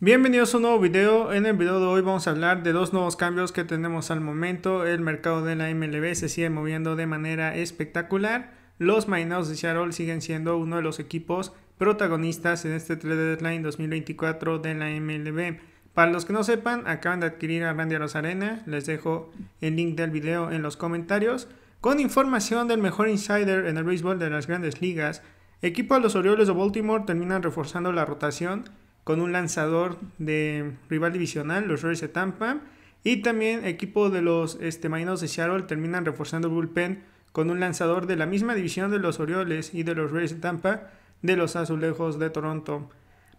Bienvenidos a un nuevo video, en el video de hoy vamos a hablar de dos nuevos cambios que tenemos al momento, el mercado de la MLB se sigue moviendo de manera espectacular, los Mariners de Seattle siguen siendo uno de los equipos protagonistas en este trade deadline 2024 de la MLB. Para los que no sepan, acaban de adquirir a Randy Rosarena, les dejo el link del video en los comentarios, con información del mejor insider en el béisbol de las grandes ligas, equipo de los Orioles de Baltimore terminan reforzando la rotación con un lanzador de rival divisional, los Rays de Tampa. Y también equipo de los este, de Seattle terminan reforzando el bullpen con un lanzador de la misma división de los Orioles y de los Rays de Tampa de los Azulejos de Toronto.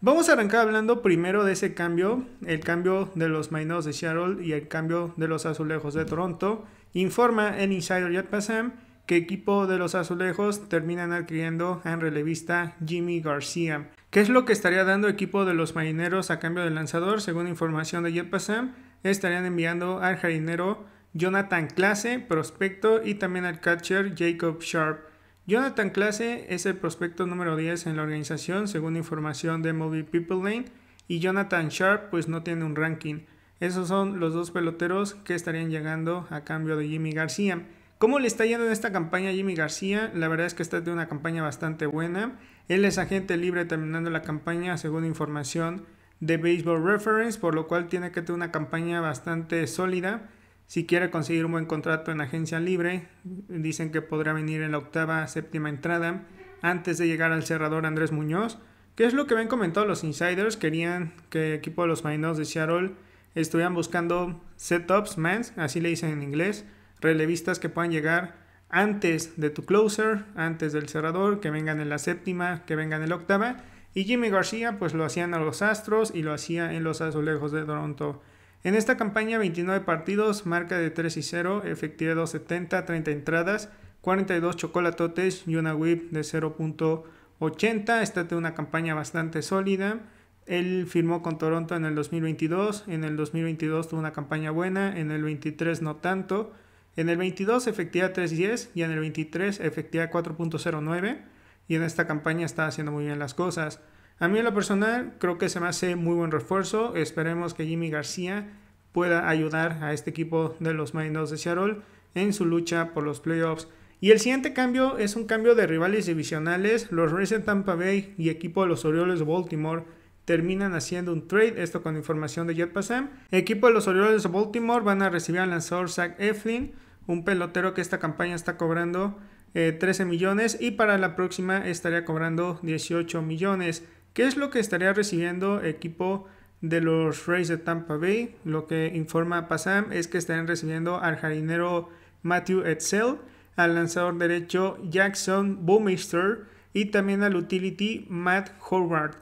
Vamos a arrancar hablando primero de ese cambio, el cambio de los Marinos de Seattle y el cambio de los Azulejos de Toronto. Informa el insider Yad Passam que equipo de los Azulejos terminan adquiriendo en relevista Jimmy García. ¿Qué es lo que estaría dando equipo de los marineros a cambio del lanzador? Según información de Sam estarían enviando al jardinero Jonathan Clase, prospecto, y también al catcher Jacob Sharp. Jonathan Clase es el prospecto número 10 en la organización, según información de Movie People Lane, y Jonathan Sharp pues no tiene un ranking. Esos son los dos peloteros que estarían llegando a cambio de Jimmy García. ¿Cómo le está yendo en esta campaña a Jimmy García? La verdad es que está de una campaña bastante buena. Él es agente libre terminando la campaña según información de Baseball Reference, por lo cual tiene que tener una campaña bastante sólida. Si quiere conseguir un buen contrato en agencia libre, dicen que podrá venir en la octava, séptima entrada antes de llegar al cerrador Andrés Muñoz. Que es lo que han comentado los insiders? Querían que el equipo de los Mariners de Seattle estuvieran buscando setups, mans, así le dicen en inglés, relevistas que puedan llegar antes de tu closer, antes del cerrador, que vengan en la séptima, que vengan en la octava. Y Jimmy García pues lo hacían a los Astros y lo hacía en los Azulejos de Toronto. En esta campaña 29 partidos, marca de 3 y 0, efectividad 270, 30 entradas, 42 chocolatotes y una whip de 0.80. Esta es una campaña bastante sólida. Él firmó con Toronto en el 2022, en el 2022 tuvo una campaña buena, en el 23 no tanto. En el 22 efectividad 3.10 y en el 23 efectividad 4.09 y en esta campaña está haciendo muy bien las cosas. A mí en lo personal creo que se me hace muy buen refuerzo. Esperemos que Jimmy García pueda ayudar a este equipo de los Marinos de Seattle en su lucha por los playoffs. Y el siguiente cambio es un cambio de rivales divisionales. Los Rays de Tampa Bay y equipo de los Orioles de Baltimore terminan haciendo un trade, esto con información de Passam Equipo de los Orioles de Baltimore van a recibir al lanzador Zach Eflin, un pelotero que esta campaña está cobrando 13 eh, millones y para la próxima estaría cobrando 18 millones. ¿Qué es lo que estaría recibiendo equipo de los Rays de Tampa Bay? Lo que informa Passam es que estarían recibiendo al jardinero Matthew Etzel, al lanzador derecho Jackson Boomister y también al utility Matt Howard.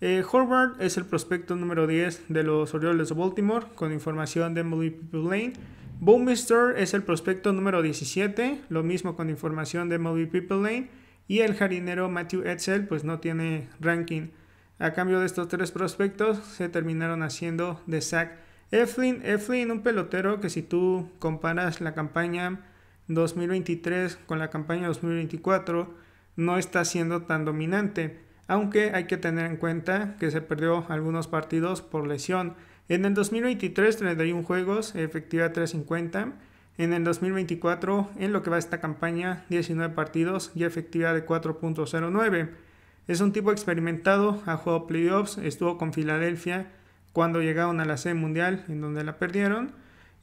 Eh, Horvath es el prospecto número 10 de los Orioles de Baltimore, con información de movie People Lane. es el prospecto número 17, lo mismo con información de movie People Lane. Y el jardinero Matthew Edsel, pues no tiene ranking. A cambio de estos tres prospectos, se terminaron haciendo de Zach Eflin. Eflin, un pelotero que si tú comparas la campaña 2023 con la campaña 2024, no está siendo tan dominante aunque hay que tener en cuenta que se perdió algunos partidos por lesión. En el 2023, 31 juegos, efectiva 350. En el 2024, en lo que va esta campaña, 19 partidos y efectividad de 4.09. Es un tipo experimentado, ha jugado playoffs, estuvo con Filadelfia cuando llegaron a la C mundial, en donde la perdieron.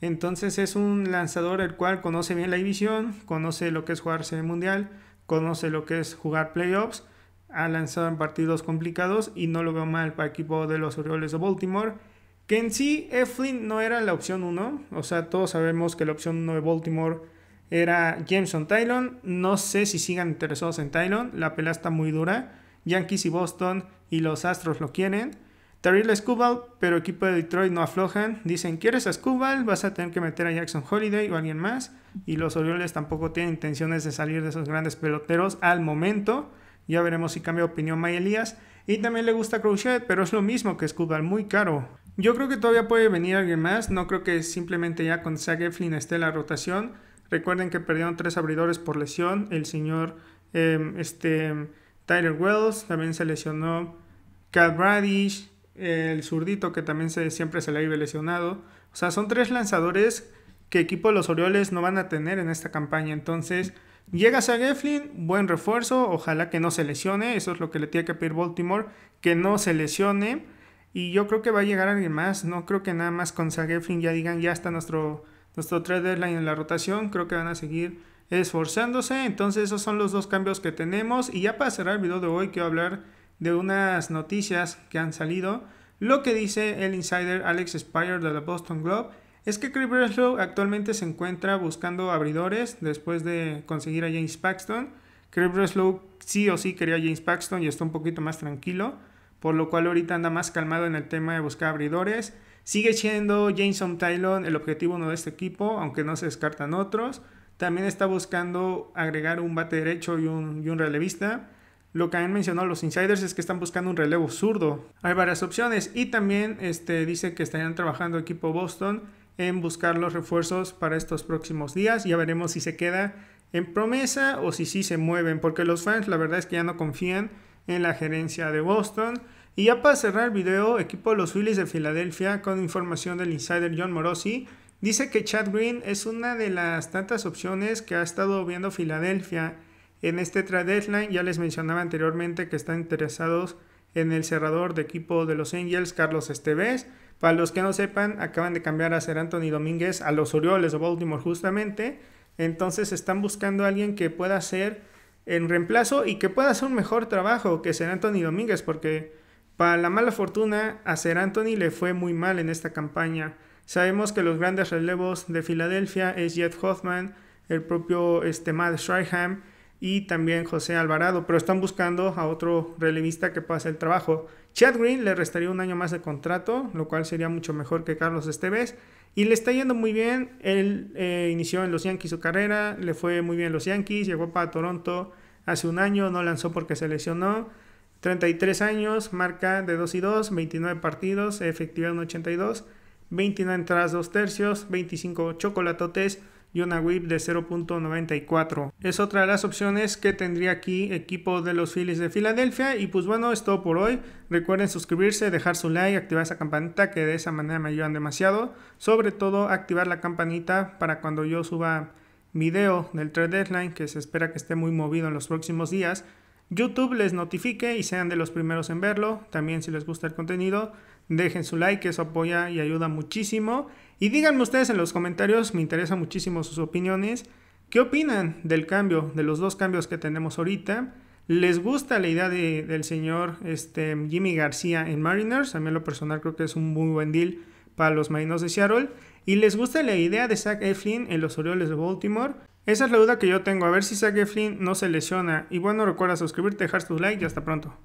Entonces es un lanzador el cual conoce bien la división, conoce lo que es jugar serie mundial, conoce lo que es jugar playoffs ha lanzado en partidos complicados y no lo veo mal para el equipo de los Orioles de Baltimore. Que en sí Eflin no era la opción 1. O sea, todos sabemos que la opción 1 de Baltimore era Jameson Tylon. No sé si sigan interesados en Tylon. La pelea está muy dura. Yankees y Boston y los Astros lo quieren. Terrell Scubal, pero equipo de Detroit no aflojan. Dicen, ¿quieres a Scubal? Vas a tener que meter a Jackson Holiday o alguien más. Y los Orioles tampoco tienen intenciones de salir de esos grandes peloteros al momento. Ya veremos si cambia de opinión May Elías. Y también le gusta Crochet, pero es lo mismo que Scudal, muy caro. Yo creo que todavía puede venir alguien más. No creo que simplemente ya con Zach Eflin esté la rotación. Recuerden que perdieron tres abridores por lesión. El señor em, este, Tyler Wells también se lesionó. Cal Bradish, el zurdito que también se, siempre se le iba lesionado. O sea, son tres lanzadores que equipo de los Orioles no van a tener en esta campaña. Entonces Llega Zach buen refuerzo, ojalá que no se lesione, eso es lo que le tiene que pedir Baltimore, que no se lesione. Y yo creo que va a llegar alguien más, no creo que nada más con Zach ya digan, ya está nuestro, nuestro trade deadline en la rotación, creo que van a seguir esforzándose. Entonces esos son los dos cambios que tenemos. Y ya para cerrar el video de hoy quiero hablar de unas noticias que han salido. Lo que dice el insider Alex Spire de la Boston Globe es que Chris Breslow actualmente se encuentra buscando abridores después de conseguir a James Paxton. Chris Breslow sí o sí quería a James Paxton y está un poquito más tranquilo, por lo cual ahorita anda más calmado en el tema de buscar abridores. Sigue siendo Jameson Tylon el objetivo uno de este equipo, aunque no se descartan otros. También está buscando agregar un bate derecho y un, relevista. Lo que han mencionado los insiders es que están buscando un relevo zurdo. Hay varias opciones y también este, dice que estarían trabajando equipo Boston en buscar los refuerzos para estos próximos días. Ya veremos si se queda en promesa o si sí se mueven, porque los fans la verdad es que ya no confían en la gerencia de Boston. Y ya para cerrar el video, equipo de los Phillies de Filadelfia, con información del insider John Morosi, dice que Chad Green es una de las tantas opciones que ha estado viendo Filadelfia en este trade deadline. Ya les mencionaba anteriormente que están interesados en el cerrador de equipo de los Angels, Carlos Esteves. Para los que no sepan, acaban de cambiar a ser Anthony Domínguez a los Orioles de Baltimore justamente. Entonces están buscando a alguien que pueda ser en reemplazo y que pueda hacer un mejor trabajo que ser Anthony Domínguez, porque para la mala fortuna a ser Anthony le fue muy mal en esta campaña. Sabemos que los grandes relevos de Filadelfia es Jeff Hoffman, el propio este, Matt y también José Alvarado, pero están buscando a otro relevista que pase el trabajo. Chad Green le restaría un año más de contrato, lo cual sería mucho mejor que Carlos Estevez. Y le está yendo muy bien. Él eh, inició en los Yankees su carrera, le fue muy bien los Yankees, llegó para Toronto hace un año, no lanzó porque se lesionó. 33 años, marca de 2 y 2, 29 partidos, efectividad en 82, 29 entradas, 2 tercios, 25 chocolatotes y una whip de 0.94. Es otra de las opciones que tendría aquí equipo de los Phillies de Filadelfia. Y pues bueno, es todo por hoy. Recuerden suscribirse, dejar su like, activar esa campanita que de esa manera me ayudan demasiado. Sobre todo activar la campanita para cuando yo suba video del trade deadline que se espera que esté muy movido en los próximos días YouTube les notifique y sean de los primeros en verlo. También si les gusta el contenido, dejen su like, eso apoya y ayuda muchísimo. Y díganme ustedes en los comentarios, me interesan muchísimo sus opiniones. ¿Qué opinan del cambio, de los dos cambios que tenemos ahorita? ¿Les gusta la idea del señor este, Jimmy García en Mariners? A mí lo personal creo que es un muy buen deal para los marinos de Seattle. ¿Y les gusta la idea de Zach Eflin en los Orioles de Baltimore? Esa es la duda que yo tengo, a ver si Zac Flynn no se lesiona. Y bueno, recuerda suscribirte, dejar tu like y hasta pronto.